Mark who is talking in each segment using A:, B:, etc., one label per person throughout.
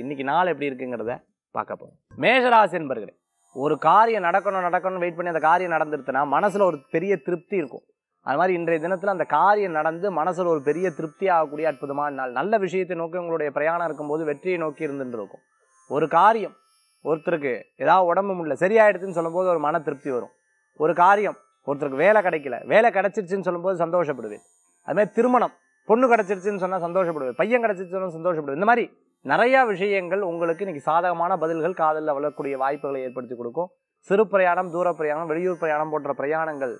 A: இன்னைக்கு நாள் எப்படி இருக்குங்கிறத பார்க்க போகிறோம் மேஷராசி என்பர்களே ஒரு காரியம் நடக்கணும் நடக்கணும்னு வெயிட் பண்ணி அந்த காரியம் நடந்துருச்சுன்னா மனசில் ஒரு பெரிய திருப்தி இருக்கும் அது மாதிரி இன்றைய தினத்தில் அந்த காரியம் நடந்து மனசில் ஒரு பெரிய திருப்தி ஆகக்கூடிய அற்புதமான நாள் நல்ல விஷயத்தை நோக்கி உங்களுடைய பிரயாணம் இருக்கும்போது வெற்றியை நோக்கி இருந்துட்டு இருக்கும் ஒரு காரியம் ஒருத்தருக்கு ஏதாவது உடம்பு முடியல சரியாயிடுதுன்னு சொல்லும்போது ஒரு மன திருப்தி வரும் ஒரு காரியம் ஒருத்தருக்கு வேலை கிடைக்கல வேலை கிடைச்சிருச்சுன்னு சொல்லும்போது சந்தோஷப்படுவேன் அதுமாதிரி திருமணம் பொண்ணு கிடச்சிருச்சுன்னு சொன்னால் சந்தோஷப்படுவேன் பையன் கிடச்சிருச்சுன்னு சந்தோஷப்படுவேன் இந்த மாதிரி நிறையா விஷயங்கள் உங்களுக்கு இன்றைக்கி சாதகமான பதில்கள் காதலில் வளரக்கூடிய வாய்ப்புகளை ஏற்படுத்தி கொடுக்கும் சிறு பிரயாணம் தூர பிரயாணம் வெளியூர் பிரயாணம் போன்ற பிரயாணங்கள்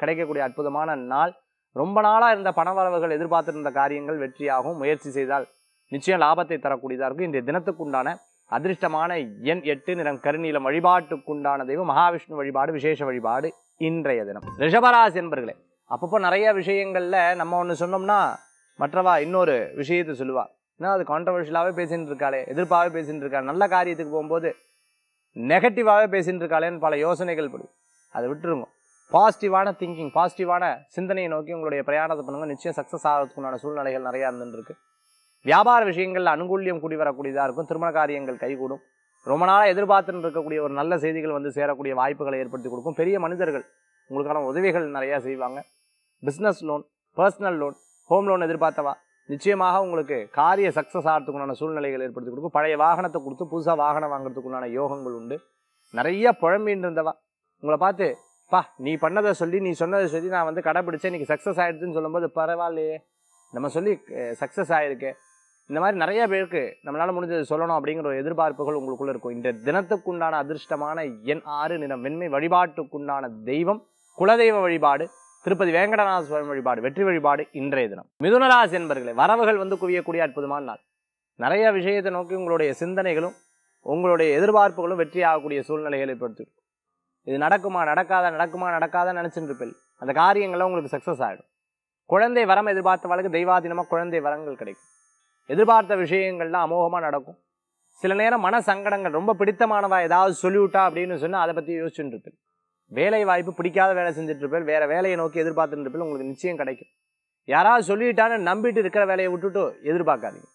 A: கிடைக்கக்கூடிய அற்புதமான நாள் ரொம்ப நாளாக இருந்த பணவரவுகள் எதிர்பார்த்திருந்த காரியங்கள் வெற்றியாகவும் முயற்சி செய்தால் நிச்சயம் லாபத்தை தரக்கூடியதாக இருக்கும் இன்றைய தினத்துக்குண்டான அதிர்ஷ்டமான எண் எட்டு நிறம் கருநீலம் வழிபாட்டுக்குண்டான தெய்வம் மகாவிஷ்ணு வழிபாடு விசேஷ வழிபாடு இன்றைய தினம் ரிஷபராசி என்பர்களே அப்பப்போ நிறைய விஷயங்களில் நம்ம ஒன்று சொன்னோம்னா மற்றவா இன்னொரு விஷயத்தை சொல்லுவாள் ஏன்னா அது கான்ட்ரவர்ஷியலாகவே பேசிகிட்டு இருக்காளே எதிர்ப்பாகவே பேசிகிட்டு இருக்காள் நல்ல காரியத்துக்கு போகும்போது நெகட்டிவாகவே பேசிகிட்டு இருக்காளேன்னு பல யோசனைகள் படி அதை விட்டுருங்க பாசிட்டிவான திங்கிங் பாசிட்டிவான சிந்தனையை நோக்கி உங்களுடைய பிரயாணத்தை பண்ணுங்கள் நிச்சயம் சக்ஸஸ் ஆகிறதுக்குண்டான சூழ்நிலைகள் நிறையா இருந்துருக்கு வியாபார விஷயங்கள் அனுகூல்யம் கூடி வரக்கூடியதாக இருக்கும் திருமண காரியங்கள் கைகூடும் ரொம்ப நாளாக எதிர்பார்த்துன்னு இருக்கக்கூடிய ஒரு நல்ல செய்திகள் வந்து சேரக்கூடிய வாய்ப்புகளை ஏற்படுத்தி கொடுக்கும் பெரிய மனிதர்கள் உங்களுக்கான உதவிகள் நிறையா செய்வாங்க business loan personal loan home loan எதிர்பார்த்தவா நிச்சயமாக உங்களுக்கு காரிய சக்ஸஸ் ஆகிறதுக்குண்டான சூழ்நிலைகள் ஏற்படுத்தி கொடுக்கும் பழைய வாகனத்தை கொடுத்து புதுசாக வாகனம் வாங்குறதுக்குண்டான யோகங்கள் உண்டு நிறைய புழம்பின்னு இருந்தவா உங்களை பார்த்து பா நீ பண்ணதை சொல்லி நீ சொன்னதை சொல்லி நான் வந்து கடைப்பிடிச்சேன் இன்றைக்கி சக்ஸஸ் ஆகிடுச்சுன்னு சொல்லும்போது பரவாயில்லையே நம்ம சொல்லி சக்ஸஸ் ஆகிருக்கு இந்த மாதிரி நிறைய பேருக்கு நம்மளால் முடிஞ்சது சொல்லணும் அப்படிங்கிற ஒரு எதிர்பார்ப்புகள் உங்களுக்குள்ளே இருக்கும் இந்த தினத்துக்குண்டான அதிர்ஷ்டமான என் ஆறு நிறம் வெண்மை வழிபாட்டுக்குண்டான தெய்வம் குலதெய்வ வழிபாடு திருப்பதி வேங்கடநாத சுவாமி வழிபாடு வெற்றி வழிபாடு இன்றைய தினம் மிதுனராசி என்பர்களே வரவுகள் வந்து குவியக்கூடிய அற்புதமான நாள் நிறைய விஷயத்தை நோக்கி உங்களுடைய சிந்தனைகளும் உங்களுடைய எதிர்பார்ப்புகளும் வெற்றி ஆகக்கூடிய சூழ்நிலைகளை ஏற்படுத்திருக்கும் இது நடக்குமா நடக்காத நடக்குமா நடக்காத நினச்சிட்டு இருப்பில் அந்த காரியங்கள்லாம் உங்களுக்கு சக்ஸஸ் ஆகிடும் குழந்தை வரம் எதிர்பார்த்த வாழ்க்கை தெய்வாதீனமாக குழந்தை வரங்கள் கிடைக்கும் எதிர்பார்த்த விஷயங்கள்லாம் அமோகமாக நடக்கும் சில நேரம் மன சங்கடங்கள் ரொம்ப பிடித்தமானதாக ஏதாவது சொல்லிவிட்டா அப்படின்னு சொன்னால் அதை பற்றி யோசிச்சுட்டு இருப்பேன் வேலை வாய்ப்பு பிடிக்காத வேலை செஞ்சுட்டு இருப்பேன் வேற வேலையை நோக்கி எதிர்பார்த்துட்டு இருப்பேன் உங்களுக்கு நிச்சயம் கிடைக்கும் யாராவது சொல்லிட்டான்னு நம்பிட்டு இருக்கிற வேலையை விட்டுட்டு எதிர்பார்க்காதீங்க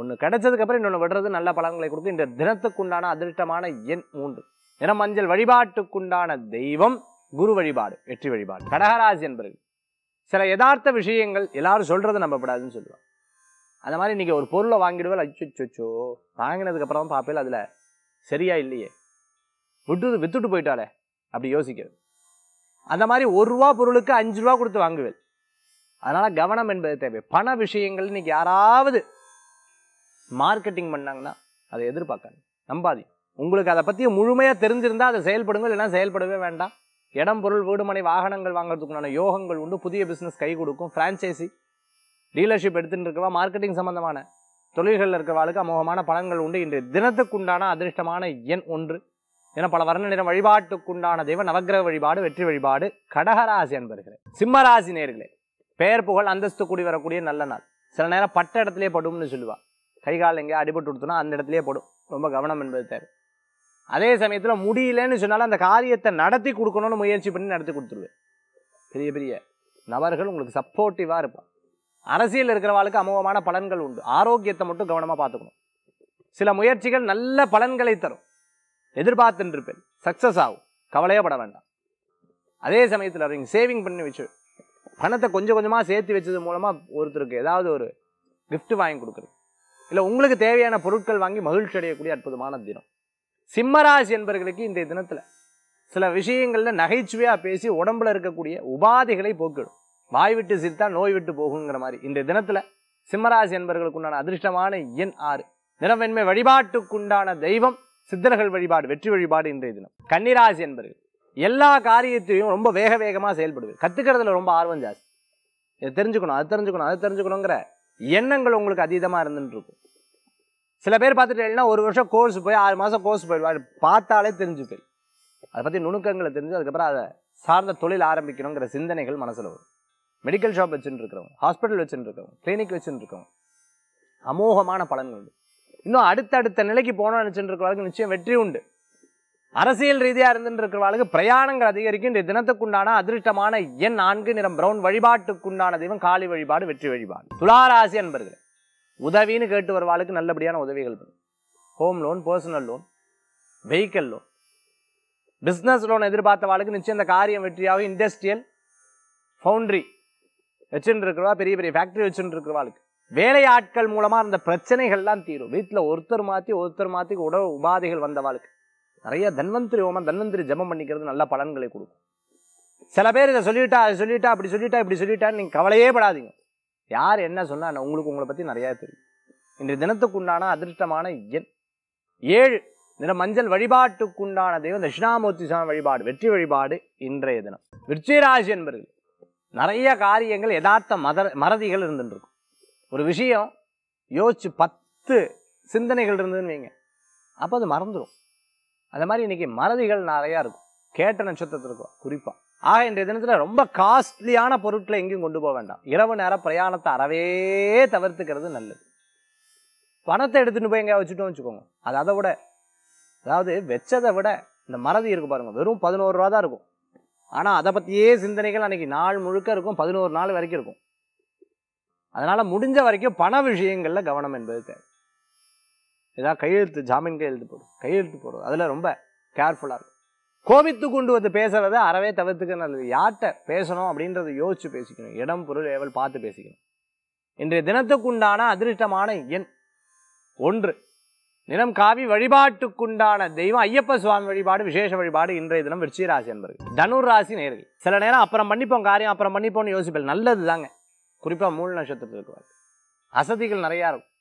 A: ஒன்று கிடைச்சதுக்கப்புறம் இன்னொன்று விடுறது நல்ல பலன்களை கொடுக்கும் இந்த தினத்துக்குண்டான அதிர்ஷ்டமான எண் மூன்று தினம் மஞ்சள் வழிபாட்டுக்குண்டான தெய்வம் குரு வழிபாடு வெற்றி வழிபாடு கடகராசி என்பது சில யதார்த்த விஷயங்கள் எல்லாரும் சொல்கிறத நம்பப்படாதுன்னு சொல்லுவாங்க அந்த மாதிரி இன்னைக்கு ஒரு பொருளை வாங்கிடுவேன் வாங்கினதுக்கு வாங்கினதுக்கப்புறம் பார்ப்பேன் அதில் சரியா இல்லையே விட்டு வித்துட்டு போயிட்டாலே அப்படி யோசிக்கிறது அந்த மாதிரி ஒரு ரூபா பொருளுக்கு அஞ்சு ரூபா கொடுத்து வாங்குவேன் அதனால் கவனம் என்பது தேவை பண விஷயங்கள் இன்னைக்கு யாராவது மார்க்கெட்டிங் பண்ணாங்கன்னா அதை எதிர்பார்க்காது நம்பாதி உங்களுக்கு அதை பற்றி முழுமையாக தெரிஞ்சிருந்தால் அதை செயல்படுங்கள் இல்லைனா செயல்படவே வேண்டாம் இடம் பொருள் வீடுமனை வாகனங்கள் வாங்குறதுக்குண்டான யோகங்கள் உண்டு புதிய பிஸ்னஸ் கை கொடுக்கும் ஃப்ரான்ச்சைசி டீலர்ஷிப் எடுத்துகிட்டு இருக்கவா மார்க்கெட்டிங் சம்மந்தமான தொழில்களில் இருக்கிறவாளுக்கு அமோகமான பலன்கள் உண்டு தினத்துக்கு தினத்துக்குண்டான அதிர்ஷ்டமான எண் ஒன்று என பல வர்ண நிறம் வழிபாட்டுக்குண்டான தெய்வம் நவகிரக வழிபாடு வெற்றி வழிபாடு கடகராசி அன்பர்களே சிம்மராசி நேர்களே பெயர் புகழ் அந்தஸ்து கூடி வரக்கூடிய நல்ல நாள் சில நேரம் பட்ட இடத்துலேயே படும்னு சொல்லுவாள் கால் எங்கேயா அடிபட்டு கொடுத்தோன்னா அந்த இடத்துலேயே படும் ரொம்ப கவனம் என்பது தேவை அதே சமயத்தில் முடியலன்னு சொன்னாலும் அந்த காரியத்தை நடத்தி கொடுக்கணும்னு முயற்சி பண்ணி நடத்தி கொடுத்துருவேன் பெரிய பெரிய நபர்கள் உங்களுக்கு சப்போர்ட்டிவாக இருப்பான் அரசியல் இருக்கிறவாளுக்கு அமோகமான பலன்கள் உண்டு ஆரோக்கியத்தை மட்டும் கவனமாக பார்த்துக்கணும் சில முயற்சிகள் நல்ல பலன்களை தரும் எதிர்பார்த்துருப்பேன் சக்ஸஸ் ஆகும் கவலையே பட வேண்டாம் அதே சமயத்தில் நீங்கள் சேவிங் பண்ணி வச்சு பணத்தை கொஞ்சம் கொஞ்சமாக சேர்த்து வச்சது மூலமாக ஒருத்தருக்கு ஏதாவது ஒரு கிஃப்ட் வாங்கி கொடுக்குறது இல்லை உங்களுக்கு தேவையான பொருட்கள் வாங்கி மகிழ்ச்சி அடையக்கூடிய அற்புதமான தினம் சிம்மராசி என்பர்களுக்கு இந்த தினத்தில் சில விஷயங்களில் நகைச்சுவையாக பேசி உடம்புல இருக்கக்கூடிய உபாதைகளை போக்கிடும் வாய் விட்டு சிரித்தா நோய் விட்டு போகுங்கிற மாதிரி இந்த தினத்தில் சிம்மராசி என்பர்களுக்கு உண்டான அதிர்ஷ்டமான எண் ஆறு நிறவெண்மை வழிபாட்டுக்குண்டான தெய்வம் சித்தர்கள் வழிபாடு வெற்றி வழிபாடு இன்றைய தினம் கன்னிராசி என்பர்கள் எல்லா காரியத்தையும் ரொம்ப வேக வேகமாக செயல்படுது கற்றுக்கிறதுல ரொம்ப ஆர்வம் ஜாஸ்தி இதை தெரிஞ்சுக்கணும் அது தெரிஞ்சுக்கணும் அது தெரிஞ்சுக்கணுங்கிற எண்ணங்கள் உங்களுக்கு அதீதமாக இருந்துட்டு சில பேர் பார்த்துட்டேன்னா ஒரு வருஷம் கோர்ஸ் போய் ஆறு மாதம் கோர்ஸ் போயிடுவார் பார்த்தாலே தெரிஞ்சு போய் அதை பற்றி நுணுக்கங்களை தெரிஞ்சு அதுக்கப்புறம் அதை சார்ந்த தொழில் ஆரம்பிக்கணுங்கிற சிந்தனைகள் மனசில் வரும் மெடிக்கல் ஷாப் வச்சுட்டு இருக்கிறவங்க ஹாஸ்பிட்டல் வச்சுட்டு கிளினிக் வச்சுட்டு இருக்கவங்க அமோகமான பலன்கள் இன்னும் அடுத்தடுத்த நிலைக்கு போகணும்னு நினச்சிட்டு இருக்கிறவளுக்கு நிச்சயம் வெற்றி உண்டு அரசியல் ரீதியாக இருந்துட்டு இருக்கிறவாளுக்கு பிரயாணங்கள் அதிகரிக்கும் இந்த தினத்துக்குண்டான அதிருஷ்டமான எண் நான்கு நிறம் பிரவுன் வழிபாட்டுக்குண்டான தெய்வம் காளி வழிபாடு வெற்றி வழிபாடு துளாராசி அன்பர்கள் உதவின்னு கேட்டு வருவாளுக்கு நல்லபடியான உதவிகள் home loan personal loan vehicle loan business loan எதிர்பார்த்தவாளுக்கு நிச்சயம் இந்த காரியம் வெற்றியாகும் இண்டஸ்ட்ரியல் ஃபவுண்ட்ரி வச்சுருக்கிறவா பெரிய பெரிய ஃபேக்ட்ரி வச்சுருக்கிறவாளுக்கு இருக்கிறவாளுக்கு வேலையாட்கள் மூலமாக இருந்த பிரச்சனைகள்லாம் தீரும் வீட்டில் ஒருத்தர் மாற்றி ஒருத்தர் மாற்றி உடல் உபாதைகள் வந்தவாளுக்கு நிறைய தன்வந்திரி ஓமன் தன்வந்திரி ஜபம் பண்ணிக்கிறது நல்ல பலன்களை கொடுக்கும் சில பேர் இதை சொல்லிட்டா அதை சொல்லிட்டா அப்படி சொல்லிட்டா இப்படி சொல்லிட்டான்னு நீங்கள் கவலையே படாதீங்க யார் என்ன சொன்னால் உங்களுக்கு உங்களை பற்றி நிறையா தெரியும் இன்றைய தினத்துக்குண்டான அதிர்ஷ்டமான எண் ஏழு நிற மஞ்சள் வழிபாட்டுக்குண்டான தெய்வம் தட்சிணாமூர்த்தி சாமி வழிபாடு வெற்றி வழிபாடு இன்றைய தினம் விருச்சிராசி என்பர்கள் நிறைய காரியங்கள் யதார்த்த மத மறதிகள் இருந்துருக்கும் ஒரு விஷயம் யோசிச்சு பத்து சிந்தனைகள் இருந்ததுன்னு வைங்க அப்போ அது மறந்துடும் அந்த மாதிரி இன்றைக்கி மறதிகள் நிறையா இருக்கும் கேட்ட நட்சத்திரத்தில் இருக்கும் குறிப்பாக ஆக இன்றைய தினத்தில் ரொம்ப காஸ்ட்லியான பொருட்களை எங்கேயும் கொண்டு போக வேண்டாம் இரவு நேர பிரயாணத்தை அறவே தவிர்த்துக்கிறது நல்லது பணத்தை எடுத்துகிட்டு போய் எங்கேயா வச்சுட்டோம் வச்சுக்கோங்க அது அதை விட அதாவது வச்சதை விட இந்த மறதி இருக்கு பாருங்கள் வெறும் பதினோரு ரூபா தான் இருக்கும் ஆனால் அதை பற்றியே சிந்தனைகள் அன்றைக்கி நாள் முழுக்க இருக்கும் பதினோரு நாள் வரைக்கும் இருக்கும் அதனால் முடிஞ்ச வரைக்கும் பண விஷயங்களில் கவனம் என்பது தேவை ஏதாவது கையெழுத்து ஜாமீன் கையெழுத்து போடும் கையெழுத்து போடுறது அதில் ரொம்ப கேர்ஃபுல்லாக இருக்கும் கோபித்து கொண்டு வந்து பேசுகிறத அறவே தவிர்த்துக்க நல்லது யார்கிட்ட பேசணும் அப்படின்றத யோசித்து பேசிக்கணும் இடம் பொருள் ஏவல் பார்த்து பேசிக்கணும் இன்றைய தினத்துக்குண்டான அதிர்ஷ்டமான எண் ஒன்று நிறம் காவி வழிபாட்டுக்குண்டான தெய்வம் ஐயப்ப சுவாமி வழிபாடு விசேஷ வழிபாடு இன்றைய தினம் விருச்சிக ராசி என்பது தனுர் ராசி நேர்கள் சில நேரம் அப்புறம் பண்ணிப்போம் காரியம் அப்புறம் பண்ணிப்போம்னு யோசிப்பேன் நல்லது தாங்க குறிப்பாக மூல நட்சத்திரத்தில் இருக்கிறாங்க அசதிகள் நிறையா இருக்கும்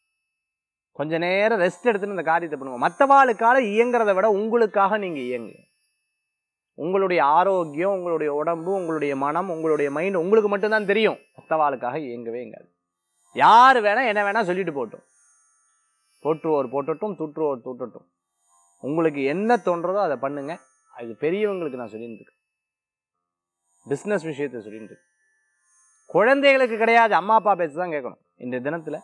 A: கொஞ்ச நேரம் ரெஸ்ட் எடுத்துன்னு இந்த காரியத்தை பண்ணுவோம் மற்றவாளுக்காக இயங்குறத விட உங்களுக்காக நீங்கள் இயங்கு உங்களுடைய ஆரோக்கியம் உங்களுடைய உடம்பு உங்களுடைய மனம் உங்களுடைய மைண்ட் உங்களுக்கு மட்டும்தான் தெரியும் மற்றவாளுக்காக இயங்கவே எங்காது யார் வேணால் என்ன வேணால் சொல்லிட்டு போட்டோம் போற்றுவோர் போட்டுட்டும் தூற்றுவோர் தூட்டட்டும் உங்களுக்கு என்ன தோன்றதோ அதை பண்ணுங்கள் அது பெரியவங்களுக்கு நான் சொல்லியிருந்துருக்கேன் பிஸ்னஸ் விஷயத்தை சொல்லியிருந்துருக்கேன் இருக்கேன் குழந்தைகளுக்கு கிடையாது அம்மா அப்பா பேச்சு தான் கேட்கணும் இந்த தினத்தில்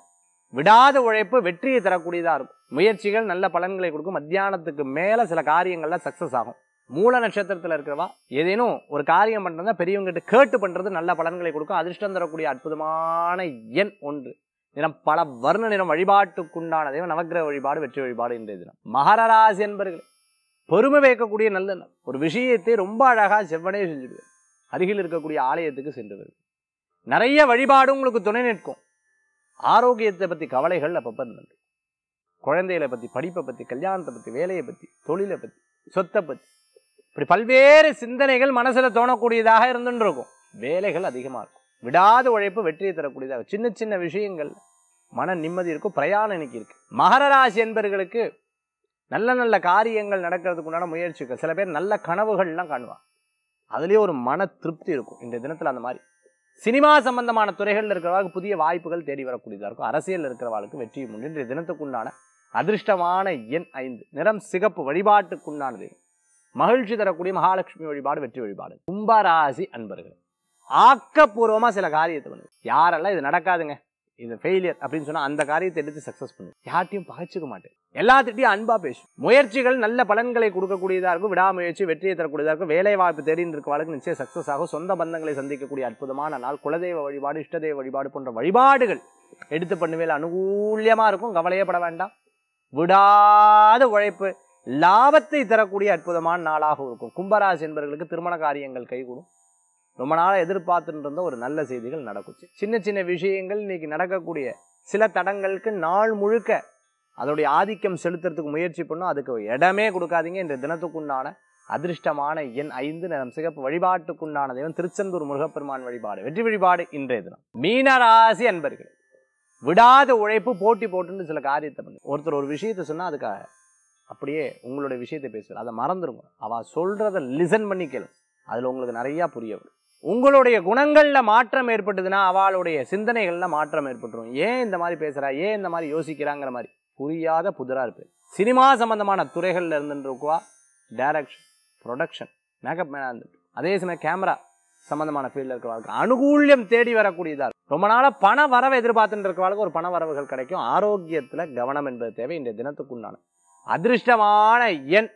A: விடாத உழைப்பு வெற்றியை தரக்கூடியதாக இருக்கும் முயற்சிகள் நல்ல பலன்களை கொடுக்கும் மத்தியானத்துக்கு மேலே சில காரியங்களில் சக்ஸஸ் ஆகும் மூல நட்சத்திரத்தில் இருக்கிறவா ஏதேனும் ஒரு காரியம் பண்ணுறதா பெரியவங்ககிட்ட கேட்டு பண்ணுறது நல்ல பலன்களை கொடுக்கும் அதிர்ஷ்டம் தரக்கூடிய அற்புதமான எண் ஒன்று தினம் பல வர்ண நிறம் வழிபாட்டுக்குண்டான தெய்வம் நவகிரக வழிபாடு வெற்றி வழிபாடு இன்றைய தினம் மகரராசி என்பர்கள் பெருமை வைக்கக்கூடிய நல்ல ஒரு விஷயத்தை ரொம்ப அழகாக செவ்வனே செஞ்சுடுவேன் அருகில் இருக்கக்கூடிய ஆலயத்துக்கு சென்று நிறைய வழிபாடு உங்களுக்கு துணை நிற்கும் ஆரோக்கியத்தை பற்றி கவலைகள் அப்பப்போ இருந்தது குழந்தைகளை பற்றி படிப்பை பற்றி கல்யாணத்தை பற்றி வேலையை பற்றி தொழிலை பற்றி சொத்தை பற்றி இப்படி பல்வேறு சிந்தனைகள் மனசில் தோணக்கூடியதாக இருந்துட்டு இருக்கும் வேலைகள் அதிகமாக இருக்கும் விடாத உழைப்பு வெற்றியை தரக்கூடியதாக சின்ன சின்ன விஷயங்கள் மன நிம்மதி இருக்கும் பிரயாணம் இன்னைக்கு இருக்கு மகர ராசி என்பர்களுக்கு நல்ல நல்ல காரியங்கள் நடக்கிறதுக்கு உண்டான முயற்சிகள் சில பேர் நல்ல கனவுகள்லாம் காணுவாங்க அதுலேயே ஒரு மன திருப்தி இருக்கும் இந்த தினத்தில் அந்த மாதிரி சினிமா சம்பந்தமான துறைகளில் இருக்கிறவர்களுக்கு புதிய வாய்ப்புகள் தேடி வரக்கூடியதாக இருக்கும் அரசியல் இருக்கிறவாளுக்கு வெற்றியும் உண்டு இன்றைய தினத்துக்குண்டான அதிர்ஷ்டமான எண் ஐந்து நிறம் சிகப்பு வழிபாட்டுக்குண்டானது மகிழ்ச்சி தரக்கூடிய மகாலட்சுமி வழிபாடு வெற்றி வழிபாடு கும்பராசி அன்பர்கள் ஆக்கப்பூர்வமாக சில காரியத்தை பண்ணுங்க யாரெல்லாம் இது நடக்காதுங்க இது ஃபெயிலியர் அப்படின்னு சொன்னால் அந்த காரியத்தை எடுத்து சக்ஸஸ் பண்ணும் யார்ட்டையும் பகைச்சிக்க மாட்டேன் எல்லாத்திட்டையும் அன்பாக பேசும் முயற்சிகள் நல்ல பலன்களை கொடுக்கக்கூடியதாக இருக்கும் விடாமுயற்சி வெற்றியை தரக்கூடியதாக இருக்கும் வேலை வாய்ப்பு தேடின்னு இருக்க வாழ்க்கை நிச்சயம் சக்ஸஸ் ஆகும் சொந்த பந்தங்களை சந்திக்கக்கூடிய அற்புதமான நாள் குலதெய்வ வழிபாடு இஷ்டதெய்வ வழிபாடு போன்ற வழிபாடுகள் எடுத்து பண்ணுவேல அனுகூல்யமாக இருக்கும் கவலையே பட வேண்டாம் விடாத உழைப்பு லாபத்தை தரக்கூடிய அற்புதமான நாளாக இருக்கும் கும்பராசி என்பவர்களுக்கு திருமண காரியங்கள் கைகூடும் ரொம்ப நாளாக எதிர்பார்த்துட்டு இருந்த ஒரு நல்ல செய்திகள் நடக்குச்சு சின்ன சின்ன விஷயங்கள் இன்றைக்கி நடக்கக்கூடிய சில தடங்களுக்கு நாள் முழுக்க அதோடைய ஆதிக்கம் செலுத்துறதுக்கு முயற்சி பண்ணும் அதுக்கு இடமே கொடுக்காதீங்க இந்த தினத்துக்குண்டான அதிர்ஷ்டமான எண் ஐந்து நிறம் சிகப்பு வழிபாட்டுக்குண்டான தெய்வம் திருச்செந்தூர் முருகப்பெருமான் வழிபாடு வெற்றி வழிபாடு இன்றைய தினம் மீனராசி அன்பர்கள் விடாத உழைப்பு போட்டி போட்டுன்னு சில காரியத்தை பண்ணி ஒருத்தர் ஒரு விஷயத்தை சொன்னால் அதுக்காக அப்படியே உங்களுடைய விஷயத்தை பேசுவார் அதை மறந்துடுங்க அவள் சொல்கிறத லிசன் பண்ணி கேளுங்க அதில் உங்களுக்கு நிறையா புரிய வரும் உங்களுடைய குணங்களில் மாற்றம் ஏற்பட்டுதுன்னா அவளுடைய சிந்தனைகளில் மாற்றம் ஏற்பட்டுரும் ஏன் இந்த மாதிரி பேசுகிறா ஏன் இந்த மாதிரி யோசிக்கிறாங்கிற மாதிரி புரியாத புதிராக இருப்பேன் சினிமா சம்மந்தமான துறைகளில் இருந்துருக்குவா டைரக்ஷன் ப்ரொடக்ஷன் மேக்கப் மேனாக இருந்துட்டு அதே சமயம் கேமரா சம்மந்தமான ஃபீல்டில் வாழ்க்கை அனுகூல்யம் தேடி வரக்கூடியதாக ரொம்ப நாளாக பண வரவை எதிர்பார்த்துட்டு வாழ்க்கை ஒரு பண வரவுகள் கிடைக்கும் ஆரோக்கியத்தில் கவனம் என்பது தேவை இந்த தினத்துக்குண்டான அதிர்ஷ்டமான எண்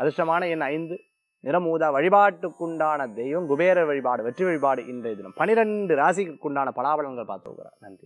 A: அதிர்ஷ்டமான எண் ஐந்து நிறமூதா வழிபாட்டுக்குண்டான தெய்வம் குபேர வழிபாடு வெற்றி வழிபாடு இன்றைய தினம் பனிரெண்டு ராசிக்குண்டான பலாபலங்கள் பார்த்து நன்றி